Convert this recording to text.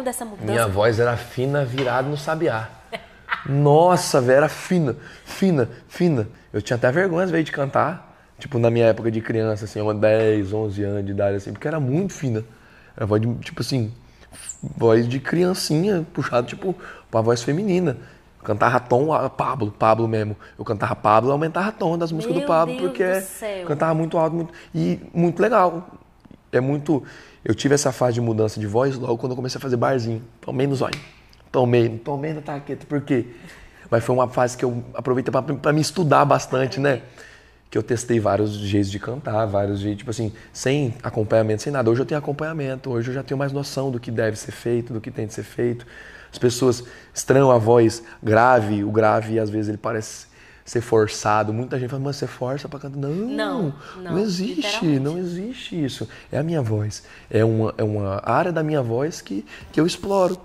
pouquinho dessa mudança? Minha voz era fina, virada no sabiá. Nossa, velho, era fina, fina, fina. Eu tinha até vergonha às vezes de cantar. Tipo, na minha época de criança, assim, 10, 11 anos de idade, assim, porque era muito fina. Era voz de, tipo assim, voz de criancinha, puxado, tipo, pra voz feminina. cantava tom, a Pablo, Pablo mesmo. Eu cantava Pablo, e aumentava tom das músicas Meu do Pablo, Deus porque do céu. cantava muito alto, muito, e muito legal é muito. Eu tive essa fase de mudança de voz logo quando eu comecei a fazer barzinho. Tomei no zóio. Tomei, tomei na taqueta. Por quê? Mas foi uma fase que eu aproveitei para me estudar bastante, né? Que eu testei vários jeitos de cantar, vários jeitos, tipo assim, sem acompanhamento, sem nada. Hoje eu tenho acompanhamento, hoje eu já tenho mais noção do que deve ser feito, do que tem de ser feito. As pessoas estranham a voz grave, o grave às vezes ele parece ser forçado. Muita gente fala, mas você força para cantar. Não, não, não, não existe, não existe isso. É a minha voz, é uma, é uma área da minha voz que, que eu exploro.